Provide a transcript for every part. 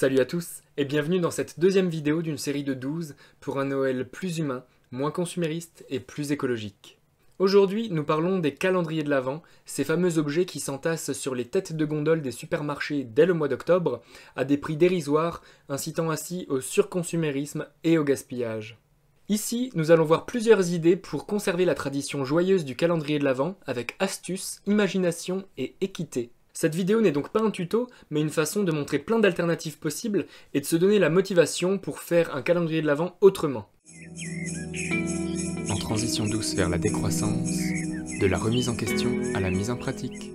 Salut à tous et bienvenue dans cette deuxième vidéo d'une série de 12 pour un Noël plus humain, moins consumériste et plus écologique. Aujourd'hui, nous parlons des calendriers de l'Avent, ces fameux objets qui s'entassent sur les têtes de gondole des supermarchés dès le mois d'octobre, à des prix dérisoires, incitant ainsi au surconsumérisme et au gaspillage. Ici, nous allons voir plusieurs idées pour conserver la tradition joyeuse du calendrier de l'Avent avec astuce, imagination et équité. Cette vidéo n'est donc pas un tuto, mais une façon de montrer plein d'alternatives possibles et de se donner la motivation pour faire un calendrier de l'avant autrement. En transition douce vers la décroissance, de la remise en question à la mise en pratique.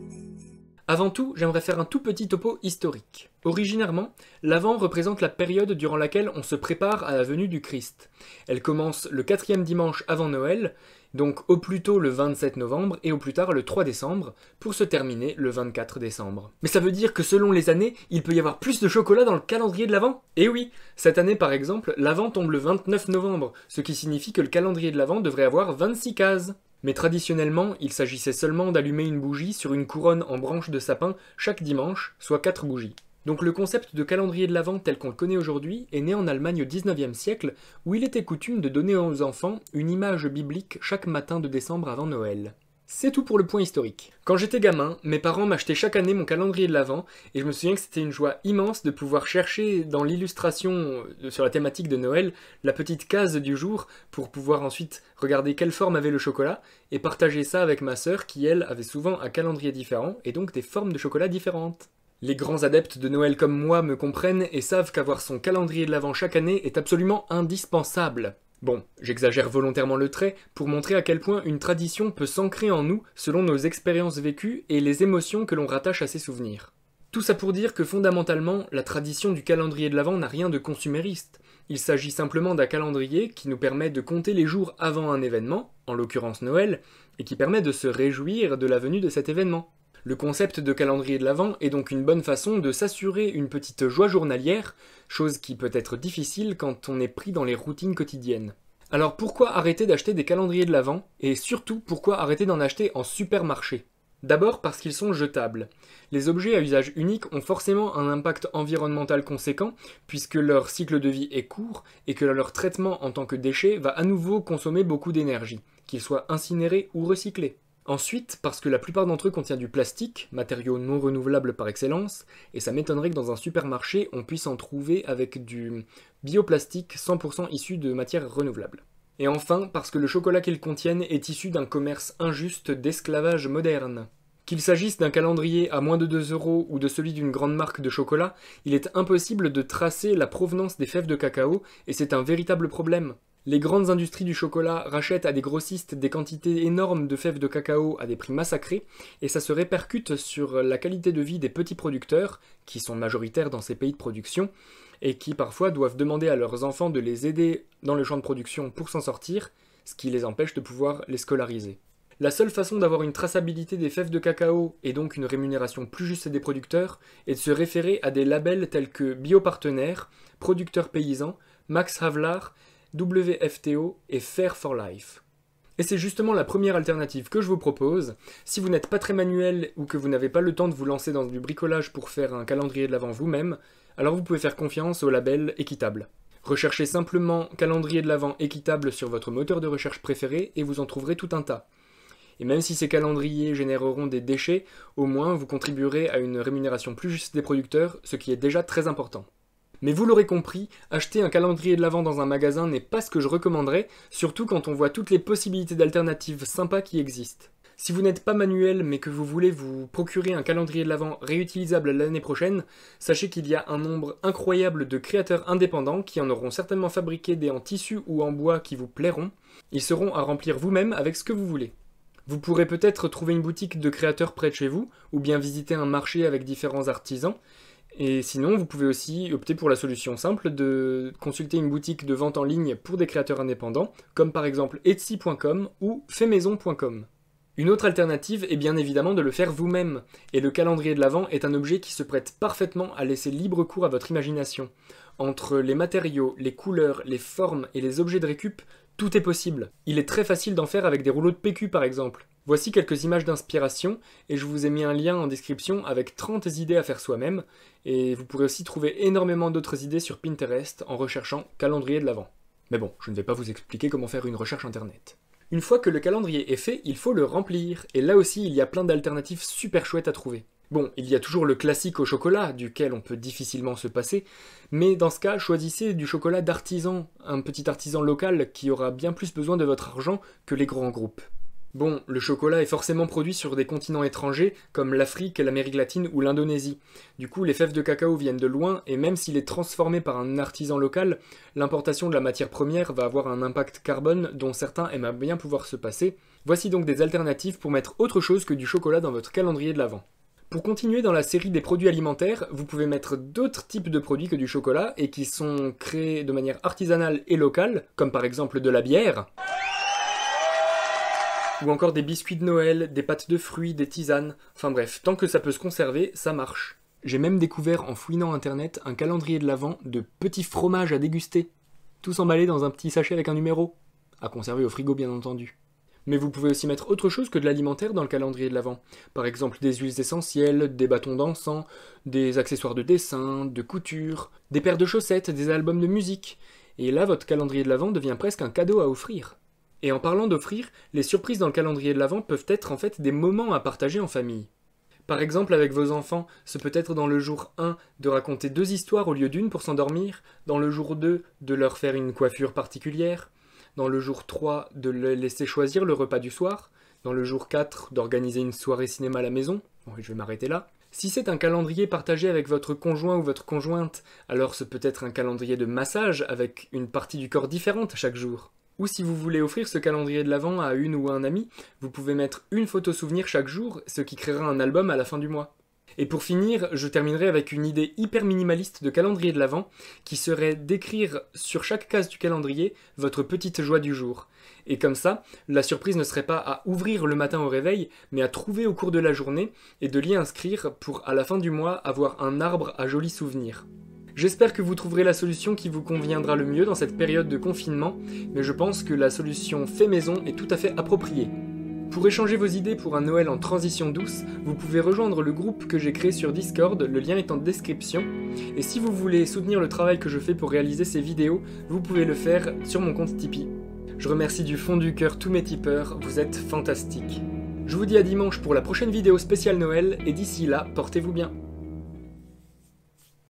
Avant tout, j'aimerais faire un tout petit topo historique. Originairement, l'Avent représente la période durant laquelle on se prépare à la venue du Christ. Elle commence le quatrième dimanche avant Noël, donc au plus tôt le 27 novembre et au plus tard le 3 décembre, pour se terminer le 24 décembre. Mais ça veut dire que selon les années, il peut y avoir plus de chocolat dans le calendrier de l'Avent Eh oui Cette année par exemple, l'Avent tombe le 29 novembre, ce qui signifie que le calendrier de l'Avent devrait avoir 26 cases mais traditionnellement, il s'agissait seulement d'allumer une bougie sur une couronne en branches de sapin chaque dimanche, soit quatre bougies. Donc le concept de calendrier de l'Avent tel qu'on le connaît aujourd'hui est né en Allemagne au XIXe siècle, où il était coutume de donner aux enfants une image biblique chaque matin de décembre avant Noël. C'est tout pour le point historique. Quand j'étais gamin, mes parents m'achetaient chaque année mon calendrier de l'Avent, et je me souviens que c'était une joie immense de pouvoir chercher dans l'illustration euh, sur la thématique de Noël la petite case du jour pour pouvoir ensuite regarder quelle forme avait le chocolat et partager ça avec ma sœur qui, elle, avait souvent un calendrier différent et donc des formes de chocolat différentes. Les grands adeptes de Noël comme moi me comprennent et savent qu'avoir son calendrier de l'Avent chaque année est absolument indispensable. Bon, j'exagère volontairement le trait pour montrer à quel point une tradition peut s'ancrer en nous selon nos expériences vécues et les émotions que l'on rattache à ses souvenirs. Tout ça pour dire que fondamentalement, la tradition du calendrier de l'Avent n'a rien de consumériste. Il s'agit simplement d'un calendrier qui nous permet de compter les jours avant un événement, en l'occurrence Noël, et qui permet de se réjouir de la venue de cet événement. Le concept de calendrier de l'Avent est donc une bonne façon de s'assurer une petite joie journalière, chose qui peut être difficile quand on est pris dans les routines quotidiennes. Alors pourquoi arrêter d'acheter des calendriers de l'avant Et surtout, pourquoi arrêter d'en acheter en supermarché D'abord parce qu'ils sont jetables. Les objets à usage unique ont forcément un impact environnemental conséquent, puisque leur cycle de vie est court et que leur traitement en tant que déchet va à nouveau consommer beaucoup d'énergie, qu'ils soient incinérés ou recyclés. Ensuite, parce que la plupart d'entre eux contient du plastique, matériau non renouvelable par excellence, et ça m'étonnerait que dans un supermarché on puisse en trouver avec du bioplastique 100% issu de matières renouvelables. Et enfin, parce que le chocolat qu'ils contiennent est issu d'un commerce injuste d'esclavage moderne. Qu'il s'agisse d'un calendrier à moins de 2 euros ou de celui d'une grande marque de chocolat, il est impossible de tracer la provenance des fèves de cacao, et c'est un véritable problème. Les grandes industries du chocolat rachètent à des grossistes des quantités énormes de fèves de cacao à des prix massacrés, et ça se répercute sur la qualité de vie des petits producteurs, qui sont majoritaires dans ces pays de production, et qui parfois doivent demander à leurs enfants de les aider dans le champ de production pour s'en sortir, ce qui les empêche de pouvoir les scolariser. La seule façon d'avoir une traçabilité des fèves de cacao et donc une rémunération plus juste des producteurs est de se référer à des labels tels que Biopartenaire, Producteurs paysan »,« Max Havelaar WFTO et Fair for Life. Et c'est justement la première alternative que je vous propose. Si vous n'êtes pas très manuel ou que vous n'avez pas le temps de vous lancer dans du bricolage pour faire un calendrier de l'Avent vous-même, alors vous pouvez faire confiance au label équitable. Recherchez simplement calendrier de l'Avent équitable sur votre moteur de recherche préféré et vous en trouverez tout un tas. Et même si ces calendriers généreront des déchets, au moins vous contribuerez à une rémunération plus juste des producteurs, ce qui est déjà très important. Mais vous l'aurez compris, acheter un calendrier de l'Avent dans un magasin n'est pas ce que je recommanderais, surtout quand on voit toutes les possibilités d'alternatives sympas qui existent. Si vous n'êtes pas manuel mais que vous voulez vous procurer un calendrier de l'Avent réutilisable l'année prochaine, sachez qu'il y a un nombre incroyable de créateurs indépendants qui en auront certainement fabriqué des en tissu ou en bois qui vous plairont. Ils seront à remplir vous-même avec ce que vous voulez. Vous pourrez peut-être trouver une boutique de créateurs près de chez vous, ou bien visiter un marché avec différents artisans, et sinon, vous pouvez aussi opter pour la solution simple de consulter une boutique de vente en ligne pour des créateurs indépendants, comme par exemple Etsy.com ou faitmaison.com. Une autre alternative est bien évidemment de le faire vous-même, et le calendrier de l'avant est un objet qui se prête parfaitement à laisser libre cours à votre imagination. Entre les matériaux, les couleurs, les formes et les objets de récup, tout est possible. Il est très facile d'en faire avec des rouleaux de PQ par exemple. Voici quelques images d'inspiration et je vous ai mis un lien en description avec 30 idées à faire soi-même et vous pourrez aussi trouver énormément d'autres idées sur Pinterest en recherchant calendrier de l'Avent. Mais bon, je ne vais pas vous expliquer comment faire une recherche internet. Une fois que le calendrier est fait, il faut le remplir et là aussi il y a plein d'alternatives super chouettes à trouver. Bon, il y a toujours le classique au chocolat, duquel on peut difficilement se passer, mais dans ce cas, choisissez du chocolat d'artisan, un petit artisan local qui aura bien plus besoin de votre argent que les grands groupes. Bon, le chocolat est forcément produit sur des continents étrangers, comme l'Afrique, l'Amérique latine ou l'Indonésie. Du coup, les fèves de cacao viennent de loin, et même s'il est transformé par un artisan local, l'importation de la matière première va avoir un impact carbone dont certains aiment bien pouvoir se passer. Voici donc des alternatives pour mettre autre chose que du chocolat dans votre calendrier de l'Avent. Pour continuer dans la série des produits alimentaires, vous pouvez mettre d'autres types de produits que du chocolat et qui sont créés de manière artisanale et locale, comme par exemple de la bière, ou encore des biscuits de Noël, des pâtes de fruits, des tisanes, enfin bref, tant que ça peut se conserver, ça marche. J'ai même découvert en fouinant internet un calendrier de l'Avent de petits fromages à déguster, tous emballés dans un petit sachet avec un numéro, à conserver au frigo bien entendu. Mais vous pouvez aussi mettre autre chose que de l'alimentaire dans le calendrier de l'Avent. Par exemple des huiles essentielles, des bâtons d'encens, des accessoires de dessin, de couture, des paires de chaussettes, des albums de musique. Et là, votre calendrier de l'Avent devient presque un cadeau à offrir. Et en parlant d'offrir, les surprises dans le calendrier de l'Avent peuvent être en fait des moments à partager en famille. Par exemple, avec vos enfants, ce peut être dans le jour 1 de raconter deux histoires au lieu d'une pour s'endormir, dans le jour 2 de leur faire une coiffure particulière, dans le jour 3 de laisser choisir le repas du soir, dans le jour 4 d'organiser une soirée cinéma à la maison, bon, je vais m'arrêter là. Si c'est un calendrier partagé avec votre conjoint ou votre conjointe, alors ce peut être un calendrier de massage avec une partie du corps différente chaque jour. Ou si vous voulez offrir ce calendrier de l'Avent à une ou à un ami, vous pouvez mettre une photo souvenir chaque jour, ce qui créera un album à la fin du mois. Et pour finir, je terminerai avec une idée hyper minimaliste de calendrier de l'Avent, qui serait d'écrire sur chaque case du calendrier votre petite joie du jour. Et comme ça, la surprise ne serait pas à ouvrir le matin au réveil, mais à trouver au cours de la journée et de l'y inscrire pour, à la fin du mois, avoir un arbre à jolis souvenirs. J'espère que vous trouverez la solution qui vous conviendra le mieux dans cette période de confinement, mais je pense que la solution fait maison est tout à fait appropriée. Pour échanger vos idées pour un Noël en transition douce, vous pouvez rejoindre le groupe que j'ai créé sur Discord, le lien est en description. Et si vous voulez soutenir le travail que je fais pour réaliser ces vidéos, vous pouvez le faire sur mon compte Tipeee. Je remercie du fond du cœur tous mes tipeurs, vous êtes fantastiques. Je vous dis à dimanche pour la prochaine vidéo spéciale Noël, et d'ici là, portez-vous bien.